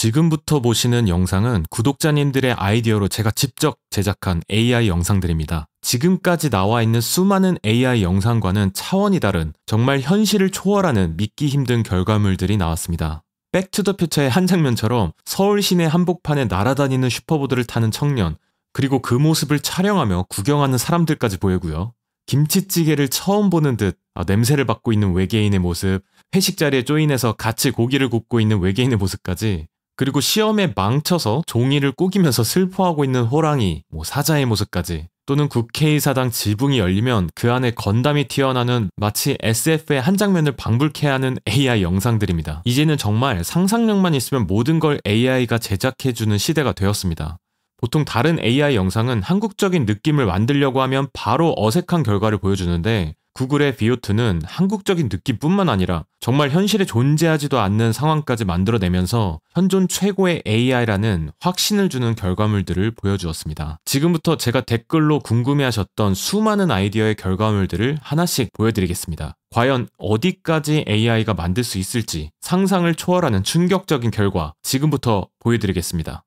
지금부터 보시는 영상은 구독자님들의 아이디어로 제가 직접 제작한 AI 영상들입니다. 지금까지 나와 있는 수많은 AI 영상과는 차원이 다른 정말 현실을 초월하는 믿기 힘든 결과물들이 나왔습니다. 백투더퓨처의 한 장면처럼 서울 시내 한복판에 날아다니는 슈퍼보드를 타는 청년, 그리고 그 모습을 촬영하며 구경하는 사람들까지 보이고요. 김치찌개를 처음 보는 듯 아, 냄새를 맡고 있는 외계인의 모습, 회식 자리에 쪼인해서 같이 고기를 굽고 있는 외계인의 모습까지 그리고 시험에 망쳐서 종이를 꾸기면서 슬퍼하고 있는 호랑이, 뭐 사자의 모습까지 또는 국회의사당 지붕이 열리면 그 안에 건담이 튀어나는 오 마치 SF의 한 장면을 방불케 하는 AI 영상들입니다. 이제는 정말 상상력만 있으면 모든 걸 AI가 제작해주는 시대가 되었습니다. 보통 다른 AI 영상은 한국적인 느낌을 만들려고 하면 바로 어색한 결과를 보여주는데 구글의 비오트는 한국적인 느낌뿐만 아니라 정말 현실에 존재하지도 않는 상황까지 만들어내면서 현존 최고의 AI라는 확신을 주는 결과물들을 보여주었습니다. 지금부터 제가 댓글로 궁금해하셨던 수많은 아이디어의 결과물들을 하나씩 보여드리겠습니다. 과연 어디까지 AI가 만들 수 있을지 상상을 초월하는 충격적인 결과 지금부터 보여드리겠습니다.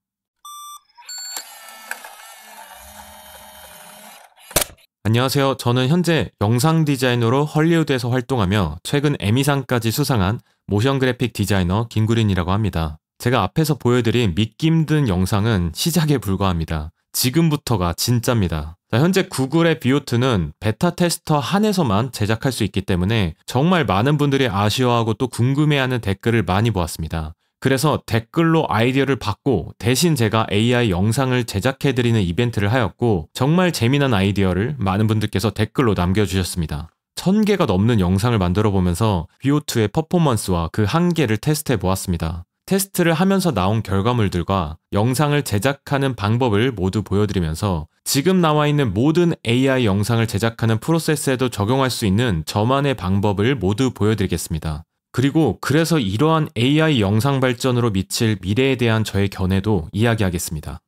안녕하세요. 저는 현재 영상 디자이너로 헐리우드에서 활동하며 최근 에미상까지 수상한 모션 그래픽 디자이너 김구린이라고 합니다. 제가 앞에서 보여드린 믿기 힘든 영상은 시작에 불과합니다. 지금부터가 진짜입니다. 자, 현재 구글의 비오트는 베타 테스터 한에서만 제작할 수 있기 때문에 정말 많은 분들이 아쉬워하고 또 궁금해하는 댓글을 많이 보았습니다. 그래서 댓글로 아이디어를 받고 대신 제가 AI 영상을 제작해드리는 이벤트를 하였고 정말 재미난 아이디어를 많은 분들께서 댓글로 남겨주셨습니다. 1000개가 넘는 영상을 만들어 보면서 VO2의 퍼포먼스와 그 한계를 테스트해 보았습니다. 테스트를 하면서 나온 결과물들과 영상을 제작하는 방법을 모두 보여드리면서 지금 나와 있는 모든 AI 영상을 제작하는 프로세스에도 적용할 수 있는 저만의 방법을 모두 보여드리겠습니다. 그리고 그래서 이러한 AI 영상 발전으로 미칠 미래에 대한 저의 견해도 이야기하겠습니다.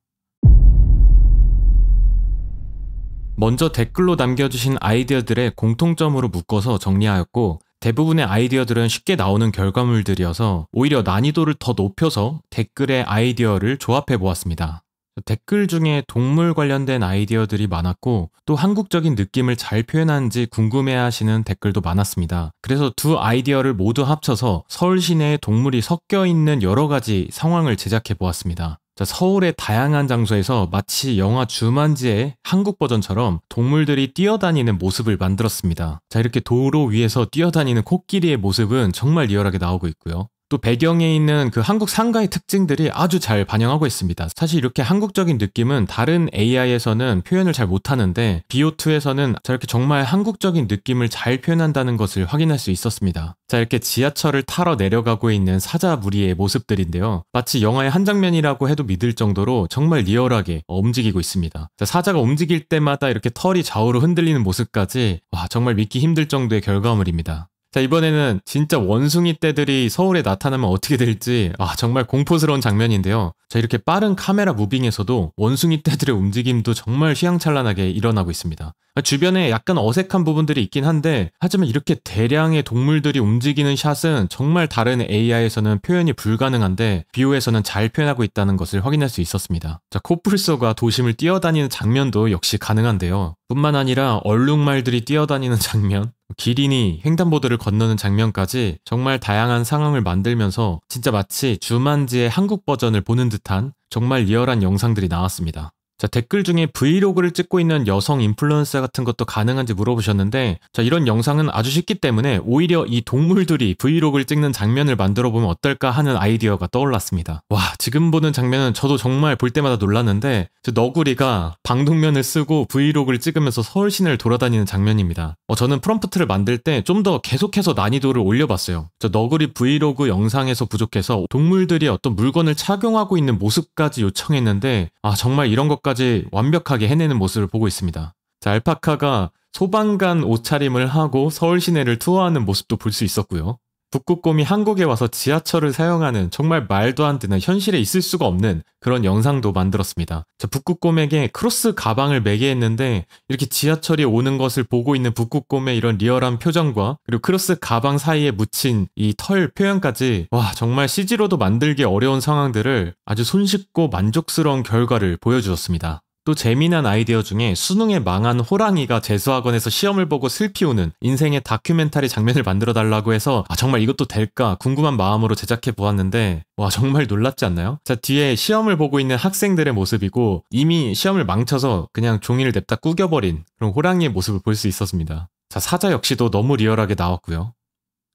먼저 댓글로 남겨주신 아이디어들의 공통점으로 묶어서 정리하였고 대부분의 아이디어들은 쉽게 나오는 결과물들이어서 오히려 난이도를 더 높여서 댓글의 아이디어를 조합해 보았습니다. 댓글 중에 동물 관련된 아이디어들이 많았고 또 한국적인 느낌을 잘 표현하는지 궁금해하시는 댓글도 많았습니다. 그래서 두 아이디어를 모두 합쳐서 서울 시내에 동물이 섞여 있는 여러 가지 상황을 제작해 보았습니다. 서울의 다양한 장소에서 마치 영화 주만지의 한국 버전처럼 동물들이 뛰어다니는 모습을 만들었습니다. 자, 이렇게 도로 위에서 뛰어다니는 코끼리의 모습은 정말 리얼하게 나오고 있고요. 또 배경에 있는 그 한국 상가의 특징들이 아주 잘 반영하고 있습니다. 사실 이렇게 한국적인 느낌은 다른 AI에서는 표현을 잘 못하는데 BO2에서는 저렇게 정말 한국적인 느낌을 잘 표현한다는 것을 확인할 수 있었습니다. 자 이렇게 지하철을 타러 내려가고 있는 사자 무리의 모습들인데요. 마치 영화의 한 장면이라고 해도 믿을 정도로 정말 리얼하게 움직이고 있습니다. 자, 사자가 움직일 때마다 이렇게 털이 좌우로 흔들리는 모습까지 와 정말 믿기 힘들 정도의 결과물입니다. 자, 이번에는 진짜 원숭이 떼들이 서울에 나타나면 어떻게 될지, 아, 정말 공포스러운 장면인데요. 자, 이렇게 빠른 카메라 무빙에서도 원숭이 떼들의 움직임도 정말 휘황찬란하게 일어나고 있습니다. 주변에 약간 어색한 부분들이 있긴 한데 하지만 이렇게 대량의 동물들이 움직이는 샷은 정말 다른 AI에서는 표현이 불가능한데 비오에서는 잘 표현하고 있다는 것을 확인할 수 있었습니다. 자, 코뿔소가 도심을 뛰어다니는 장면도 역시 가능한데요. 뿐만 아니라 얼룩말들이 뛰어다니는 장면, 기린이 횡단보도를 건너는 장면까지 정말 다양한 상황을 만들면서 진짜 마치 주만지의 한국 버전을 보는 듯한 정말 리얼한 영상들이 나왔습니다. 자, 댓글 중에 브이로그를 찍고 있는 여성 인플루언서 같은 것도 가능한지 물어보셨는데, 자, 이런 영상은 아주 쉽기 때문에 오히려 이 동물들이 브이로그를 찍는 장면을 만들어 보면 어떨까 하는 아이디어가 떠올랐습니다. 와, 지금 보는 장면은 저도 정말 볼 때마다 놀랐는데, 너구리가 방독면을 쓰고 브이로그를 찍으면서 서울 시내를 돌아다니는 장면입니다. 어, 저는 프롬프트를 만들 때 좀 더 계속해서 난이도를 올려봤어요. 저 너구리 브이로그 영상에서 부족해서 동물들이 어떤 물건을 착용하고 있는 모습까지 요청했는데, 아, 정말 이런 것 작까지 완벽하게 해내는 모습을 보고 있습니다. 자, 알파카가 소방관 옷차림을 하고 서울 시내를 투어하는 모습도 볼 수 있었고요. 북극곰이 한국에 와서 지하철을 사용하는 정말 말도 안 되는 현실에 있을 수가 없는 그런 영상도 만들었습니다. 저 북극곰에게 크로스 가방을 매게 했는데 이렇게 지하철이 오는 것을 보고 있는 북극곰의 이런 리얼한 표정과 그리고 크로스 가방 사이에 묻힌 이 털 표현까지 와 정말 CG로도 만들기 어려운 상황들을 아주 손쉽고 만족스러운 결과를 보여주었습니다. 또 재미난 아이디어 중에 수능에 망한 호랑이가 재수학원에서 시험을 보고 슬피 우는 인생의 다큐멘터리 장면을 만들어 달라고 해서 아 정말 이것도 될까 궁금한 마음으로 제작해 보았는데 와 정말 놀랍지 않나요? 자 뒤에 시험을 보고 있는 학생들의 모습이고 이미 시험을 망쳐서 그냥 종이를 냅다 구겨버린 그런 호랑이의 모습을 볼 수 있었습니다. 자 사자 역시도 너무 리얼하게 나왔고요.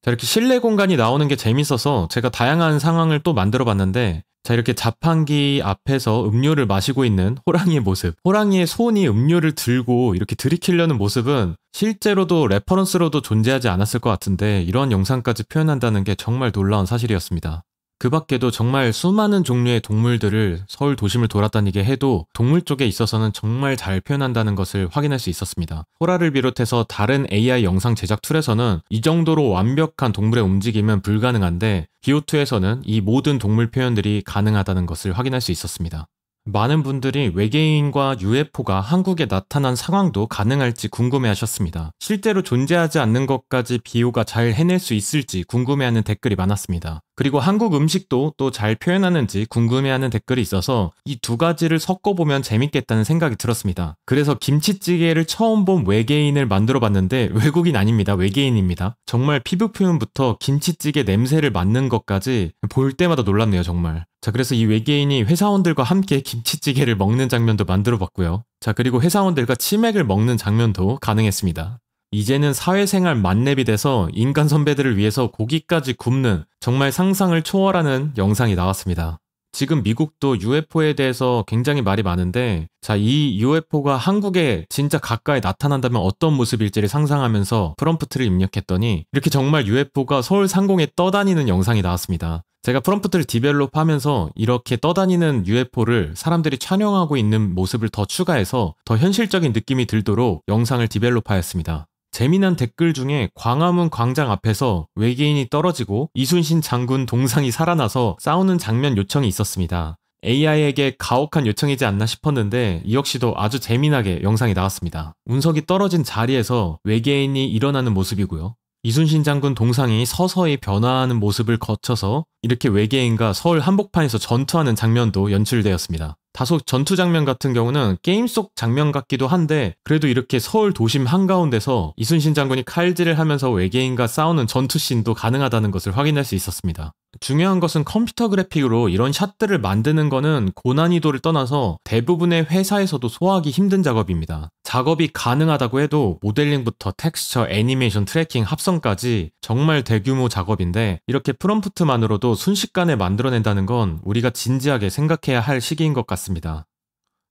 자, 이렇게 실내 공간이 나오는 게 재밌어서 제가 다양한 상황을 또 만들어 봤는데 자, 이렇게 자판기 앞에서 음료를 마시고 있는 호랑이의 모습. 호랑이의 손이 음료를 들고 이렇게 들이키려는 모습은 실제로도 레퍼런스로도 존재하지 않았을 것 같은데 이런 영상까지 표현한다는 게 정말 놀라운 사실이었습니다. 그 밖에도 정말 수많은 종류의 동물들을 서울 도심을 돌아다니게 해도 동물 쪽에 있어서는 정말 잘 표현한다는 것을 확인할 수 있었습니다. 호라를 비롯해서 다른 AI 영상 제작 툴에서는 이 정도로 완벽한 동물의 움직임은 불가능한데 b o 2에서는이 모든 동물 표현들이 가능하다는 것을 확인할 수 있었습니다. 많은 분들이 외계인과 UFO가 한국에 나타난 상황도 가능할지 궁금해하셨습니다. 실제로 존재하지 않는 것까지 비호가 잘 해낼 수 있을지 궁금해하는 댓글이 많았습니다. 그리고 한국 음식도 또 잘 표현하는지 궁금해하는 댓글이 있어서 이 두 가지를 섞어보면 재밌겠다는 생각이 들었습니다. 그래서 김치찌개를 처음 본 외계인을 만들어 봤는데 외국인 아닙니다. 외계인입니다. 정말 피부 표현부터 김치찌개 냄새를 맡는 것까지 볼 때마다 놀랐네요 정말. 자, 그래서 이 외계인이 회사원들과 함께 김치찌개를 먹는 장면도 만들어 봤고요. 자, 그리고 회사원들과 치맥을 먹는 장면도 가능했습니다. 이제는 사회생활 만렙이 돼서 인간 선배들을 위해서 고기까지 굽는 정말 상상을 초월하는 영상이 나왔습니다. 지금 미국도 UFO에 대해서 굉장히 말이 많은데 자, 이 UFO가 한국에 진짜 가까이 나타난다면 어떤 모습일지를 상상하면서 프롬프트를 입력했더니 이렇게 정말 UFO가 서울 상공에 떠다니는 영상이 나왔습니다. 제가 프롬프트를 디벨롭하면서 이렇게 떠다니는 UFO를 사람들이 촬영하고 있는 모습을 더 추가해서 더 현실적인 느낌이 들도록 영상을 디벨롭하였습니다. 재미난 댓글 중에 광화문 광장 앞에서 외계인이 떨어지고 이순신 장군 동상이 살아나서 싸우는 장면 요청이 있었습니다. AI에게 가혹한 요청이지 않나 싶었는데 이 역시도 아주 재미나게 영상이 나왔습니다. 운석이 떨어진 자리에서 외계인이 일어나는 모습이고요. 이순신 장군 동상이 서서히 변화하는 모습을 거쳐서 이렇게 외계인과 서울 한복판에서 전투하는 장면도 연출되었습니다. 다소 전투 장면 같은 경우는 게임 속 장면 같기도 한데 그래도 이렇게 서울 도심 한가운데서 이순신 장군이 칼질을 하면서 외계인과 싸우는 전투씬도 가능하다는 것을 확인할 수 있었습니다. 중요한 것은 컴퓨터 그래픽으로 이런 샷들을 만드는 거는 고난이도를 떠나서 대부분의 회사에서도 소화하기 힘든 작업입니다. 작업이 가능하다고 해도 모델링부터 텍스처, 애니메이션, 트래킹, 합성까지 정말 대규모 작업인데 이렇게 프롬프트만으로도 순식간에 만들어낸다는 건 우리가 진지하게 생각해야 할 시기인 것 같습니다.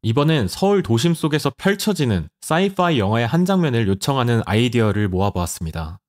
이번엔 서울 도심 속에서 펼쳐지는 사이파이 영화의 한 장면을 요청하는 아이디어를 모아보았습니다.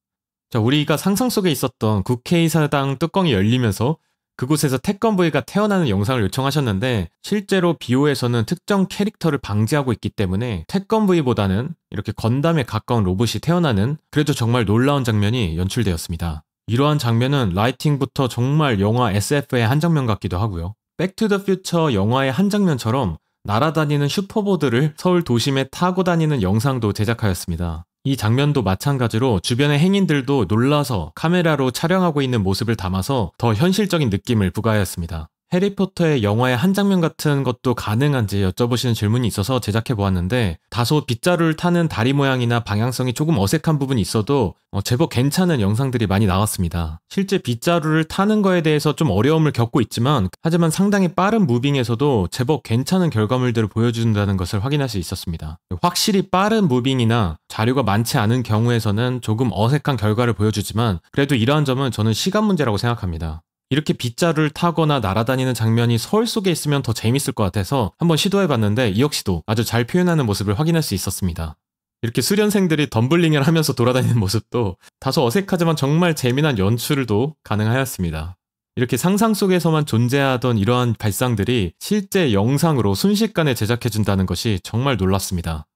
자, 우리가 상상 속에 있었던 국회의사당 뚜껑이 열리면서 그곳에서 태권브이가 태어나는 영상을 요청하셨는데 실제로 비오에서는 특정 캐릭터를 방지하고 있기 때문에 태권브이보다는 이렇게 건담에 가까운 로봇이 태어나는 그래도 정말 놀라운 장면이 연출되었습니다. 이러한 장면은 라이팅부터 정말 영화 SF의 한 장면 같기도 하고요. 백투더퓨처 영화의 한 장면처럼 날아다니는 슈퍼보드를 서울 도심에 타고 다니는 영상도 제작하였습니다. 이 장면도 마찬가지로 주변의 행인들도 놀라서 카메라로 촬영하고 있는 모습을 담아서 더 현실적인 느낌을 부과하였습니다. 해리포터의 영화의 한 장면 같은 것도 가능한지 여쭤보시는 질문이 있어서 제작해 보았는데 다소 빗자루를 타는 다리 모양이나 방향성이 조금 어색한 부분이 있어도 어, 제법 괜찮은 영상들이 많이 나왔습니다. 실제 빗자루를 타는 거에 대해서 좀 어려움을 겪고 있지만 하지만 상당히 빠른 무빙에서도 제법 괜찮은 결과물들을 보여준다는 것을 확인할 수 있었습니다. 확실히 빠른 무빙이나 자료가 많지 않은 경우에서는 조금 어색한 결과를 보여주지만 그래도 이러한 점은 저는 시간 문제라고 생각합니다. 이렇게 빗자루를 타거나 날아다니는 장면이 서울 속에 있으면 더 재밌을 것 같아서 한번 시도해봤는데 이 역시도 아주 잘 표현하는 모습을 확인할 수 있었습니다. 이렇게 수련생들이 덤블링을 하면서 돌아다니는 모습도 다소 어색하지만 정말 재미난 연출도 가능하였습니다. 이렇게 상상 속에서만 존재하던 이러한 발상들이 실제 영상으로 순식간에 제작해준다는 것이 정말 놀랐습니다.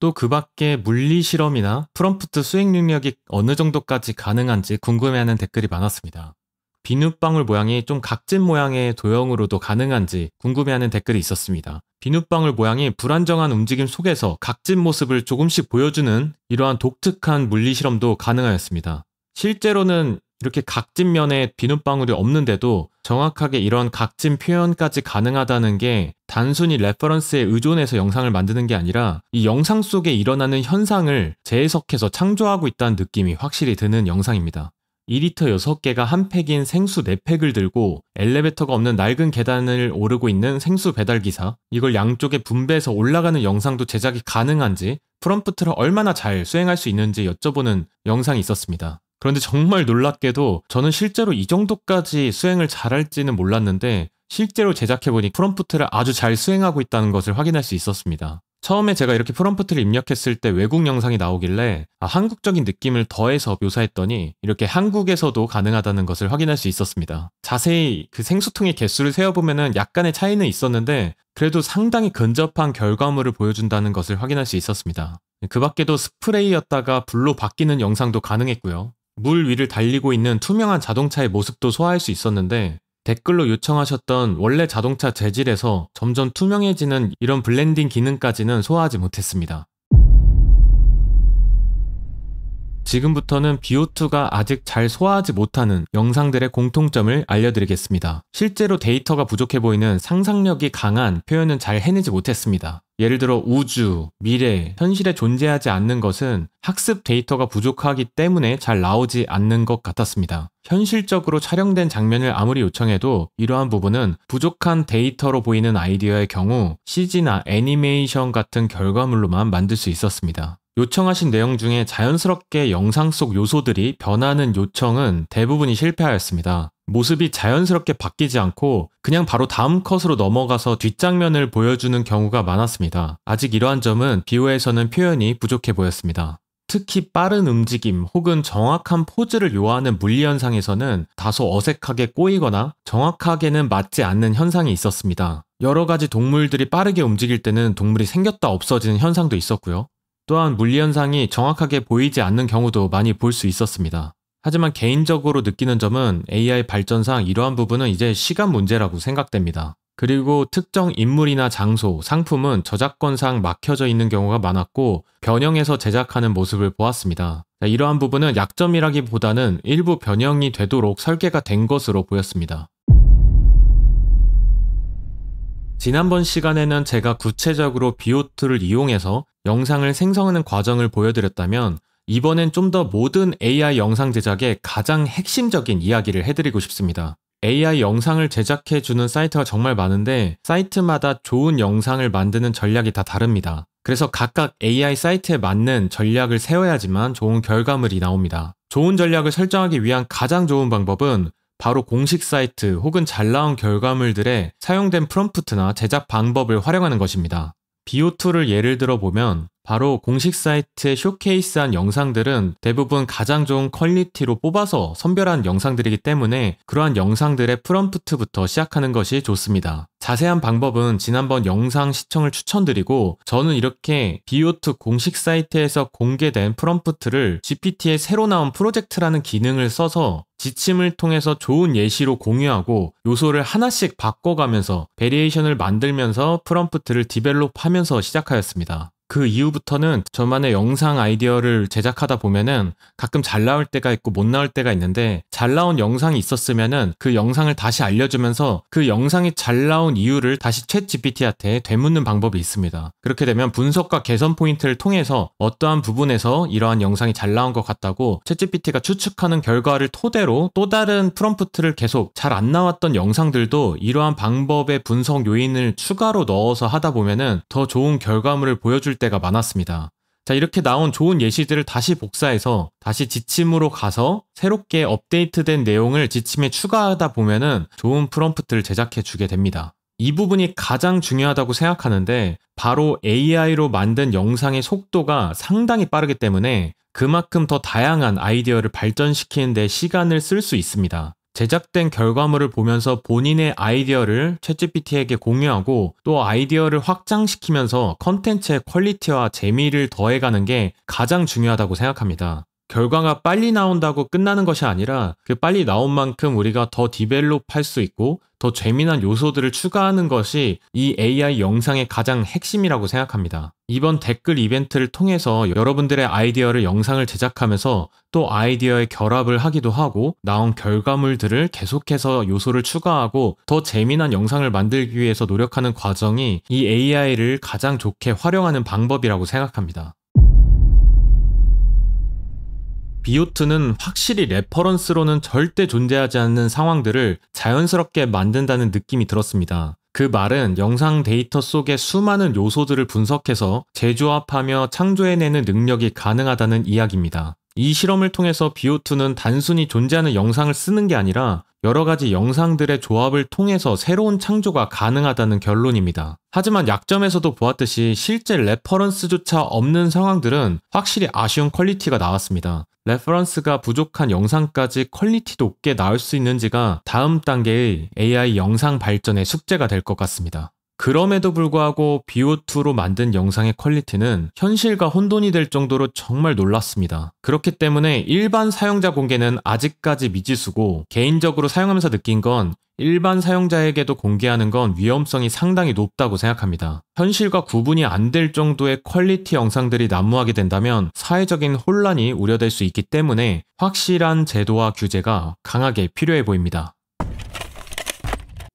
또 그 밖에 물리 실험이나 프롬프트 수행 능력이 어느 정도까지 가능한지 궁금해하는 댓글이 많았습니다. 비눗방울 모양이 좀 각진 모양의 도형으로도 가능한지 궁금해하는 댓글이 있었습니다. 비눗방울 모양이 불안정한 움직임 속에서 각진 모습을 조금씩 보여주는 이러한 독특한 물리 실험도 가능하였습니다. 실제로는 이렇게 각진 면에 비눗방울이 없는데도 정확하게 이런 각진 표현까지 가능하다는 게 단순히 레퍼런스에 의존해서 영상을 만드는 게 아니라 이 영상 속에 일어나는 현상을 재해석해서 창조하고 있다는 느낌이 확실히 드는 영상입니다. 2리터 6개가 한 팩인 생수 4팩을 들고 엘리베이터가 없는 낡은 계단을 오르고 있는 생수 배달기사, 이걸 양쪽에 분배해서 올라가는 영상도 제작이 가능한지, 프롬프트를 얼마나 잘 수행할 수 있는지 여쭤보는 영상이 있었습니다. 그런데 정말 놀랍게도 저는 실제로 이 정도까지 수행을 잘할지는 몰랐는데 실제로 제작해보니 프롬프트를 아주 잘 수행하고 있다는 것을 확인할 수 있었습니다. 처음에 제가 이렇게 프롬프트를 입력했을 때 외국 영상이 나오길래 아, 한국적인 느낌을 더해서 묘사했더니 이렇게 한국에서도 가능하다는 것을 확인할 수 있었습니다. 자세히 그 생수통의 개수를 세어보면 약간의 차이는 있었는데 그래도 상당히 근접한 결과물을 보여준다는 것을 확인할 수 있었습니다. 그 밖에도 스프레이였다가 불로 바뀌는 영상도 가능했고요. 물 위를 달리고 있는 투명한 자동차의 모습도 소화할 수 있었는데 댓글로 요청하셨던 원래 자동차 재질에서 점점 투명해지는 이런 블렌딩 기능까지는 소화하지 못했습니다. 지금부터는 BO2가 아직 잘 소화하지 못하는 영상들의 공통점을 알려드리겠습니다. 실제로 데이터가 부족해 보이는 상상력이 강한 표현은 잘 해내지 못했습니다. 예를 들어 우주, 미래, 현실에 존재하지 않는 것은 학습 데이터가 부족하기 때문에 잘 나오지 않는 것 같았습니다. 현실적으로 촬영된 장면을 아무리 요청해도 이러한 부분은 부족한 데이터로 보이는 아이디어의 경우 CG나 아, 애니메이션 같은 결과물로만 만들 수 있었습니다. 요청하신 내용 중에 자연스럽게 영상 속 요소들이 변하는 요청은 대부분이 실패하였습니다. 모습이 자연스럽게 바뀌지 않고 그냥 바로 다음 컷으로 넘어가서 뒷장면을 보여주는 경우가 많았습니다. 아직 이러한 점은 비오에서는 표현이 부족해 보였습니다. 특히 빠른 움직임 혹은 정확한 포즈를 요하는 물리현상에서는 다소 어색하게 꼬이거나 정확하게는 맞지 않는 현상이 있었습니다. 여러 가지 동물들이 빠르게 움직일 때는 동물이 생겼다 없어지는 현상도 있었고요. 또한 물리현상이 정확하게 보이지 않는 경우도 많이 볼 수 있었습니다. 하지만 개인적으로 느끼는 점은 AI 발전상 이러한 부분은 이제 시간 문제라고 생각됩니다. 그리고 특정 인물이나 장소, 상품은 저작권상 막혀져 있는 경우가 많았고 변형해서 제작하는 모습을 보았습니다. 이러한 부분은 약점이라기보다는 일부 변형이 되도록 설계가 된 것으로 보였습니다. 지난번 시간에는 제가 구체적으로 비오트를 이용해서 영상을 생성하는 과정을 보여드렸다면 이번엔 좀 더 모든 AI 영상 제작의 가장 핵심적인 이야기를 해드리고 싶습니다. AI 영상을 제작해주는 사이트가 정말 많은데 사이트마다 좋은 영상을 만드는 전략이 다 다릅니다. 그래서 각각 AI 사이트에 맞는 전략을 세워야지만 좋은 결과물이 나옵니다. 좋은 전략을 설정하기 위한 가장 좋은 방법은 바로 공식 사이트 혹은 잘 나온 결과물들의 사용된 프롬프트나 제작 방법을 활용하는 것입니다. BO2를 예를 들어 보면 바로 공식 사이트에 쇼케이스한 영상들은 대부분 가장 좋은 퀄리티로 뽑아서 선별한 영상들이기 때문에 그러한 영상들의 프롬프트부터 시작하는 것이 좋습니다. 자세한 방법은 지난번 영상 시청을 추천드리고 저는 이렇게 비오트 공식 사이트에서 공개된 프롬프트를 GPT의 새로 나온 프로젝트라는 기능을 써서 지침을 통해서 좋은 예시로 공유하고 요소를 하나씩 바꿔가면서 베리에이션을 만들면서 프롬프트를 디벨롭하면서 시작하였습니다. 그 이후부터는 저만의 영상 아이디어를 제작하다 보면은 가끔 잘 나올 때가 있고 못 나올 때가 있는데 잘 나온 영상이 있었으면은 그 영상을 다시 알려주면서 그 영상이 잘 나온 이유를 다시 챗 GPT한테 되묻는 방법이 있습니다. 그렇게 되면 분석과 개선 포인트를 통해서 어떠한 부분에서 이러한 영상이 잘 나온 것 같다고 챗 GPT가 추측하는 결과를 토대로 또 다른 프롬프트를 계속 잘 안 나왔던 영상들도 이러한 방법의 분석 요인을 추가로 넣어서 하다 보면은 더 좋은 결과물을 보여줄 멈출 때가 많았습니다. 자, 이렇게 나온 좋은 예시들을 다시 복사해서 다시 지침으로 가서 새롭게 업데이트된 내용을 지침에 추가하다 보면은 좋은 프롬프트를 제작해 주게 됩니다. 이 부분이 가장 중요하다고 생각하는데 바로 AI로 만든 영상의 속도가 상당히 빠르기 때문에 그만큼 더 다양한 아이디어를 발전시키는 데 시간을 쓸 수 있습니다. 제작된 결과물을 보면서 본인의 아이디어를 챗 g 피티에게 공유하고 또 아이디어를 확장시키면서 컨텐츠의 퀄리티와 재미를 더해가는 게 가장 중요하다고 생각합니다. 결과가 빨리 나온다고 끝나는 것이 아니라 그 빨리 나온 만큼 우리가 더 디벨롭할 수 있고 더 재미난 요소들을 추가하는 것이 이 AI 영상의 가장 핵심이라고 생각합니다. 이번 댓글 이벤트를 통해서 여러분들의 아이디어를 영상을 제작하면서 또 아이디어의 결합을 하기도 하고 나온 결과물들을 계속해서 요소를 추가하고 더 재미난 영상을 만들기 위해서 노력하는 과정이 이 AI를 가장 좋게 활용하는 방법이라고 생각합니다. 비오트는 확실히 레퍼런스로는 절대 존재하지 않는 상황들을 자연스럽게 만든다는 느낌이 들었습니다. 그 말은 영상 데이터 속의 수많은 요소들을 분석해서 재조합하며 창조해내는 능력이 가능하다는 이야기입니다. 이 실험을 통해서 비오투는 단순히 존재하는 영상을 쓰는 게 아니라 여러 가지 영상들의 조합을 통해서 새로운 창조가 가능하다는 결론입니다. 하지만 약점에서도 보았듯이 실제 레퍼런스조차 없는 상황들은 확실히 아쉬운 퀄리티가 나왔습니다. 레퍼런스가 부족한 영상까지 퀄리티 높게 나올 수 있는지가 다음 단계의 AI 영상 발전의 숙제가 될 것 같습니다. 그럼에도 불구하고 BO2로 만든 영상의 퀄리티는 현실과 혼돈이 될 정도로 정말 놀랐습니다. 그렇기 때문에 일반 사용자 공개는 아직까지 미지수고 개인적으로 사용하면서 느낀 건 일반 사용자에게도 공개하는 건 위험성이 상당히 높다고 생각합니다. 현실과 구분이 안 될 정도의 퀄리티 영상들이 난무하게 된다면 사회적인 혼란이 우려될 수 있기 때문에 확실한 제도와 규제가 강하게 필요해 보입니다.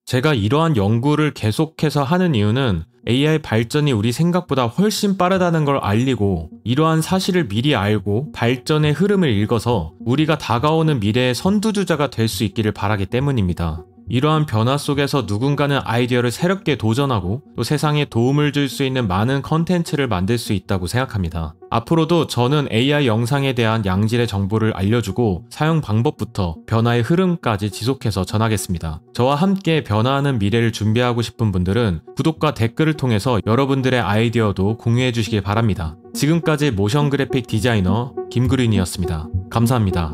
제가 이러한 연구를 계속해서 하는 이유는 AI 발전이 우리 생각보다 훨씬 빠르다는 걸 알리고 이러한 사실을 미리 알고 발전의 흐름을 읽어서 우리가 다가오는 미래의 선두주자가 될 수 있기를 바라기 때문입니다. 이러한 변화 속에서 누군가는 아이디어를 새롭게 도전하고 또 세상에 도움을 줄 수 있는 많은 컨텐츠를 만들 수 있다고 생각합니다. 앞으로도 저는 AI 영상에 대한 양질의 정보를 알려주고 사용 방법부터 변화의 흐름까지 지속해서 전하겠습니다. 저와 함께 변화하는 미래를 준비하고 싶은 분들은 구독과 댓글을 통해서 여러분들의 아이디어도 공유해 주시길 바랍니다. 지금까지 모션 그래픽 디자이너 김그린이었습니다. 감사합니다.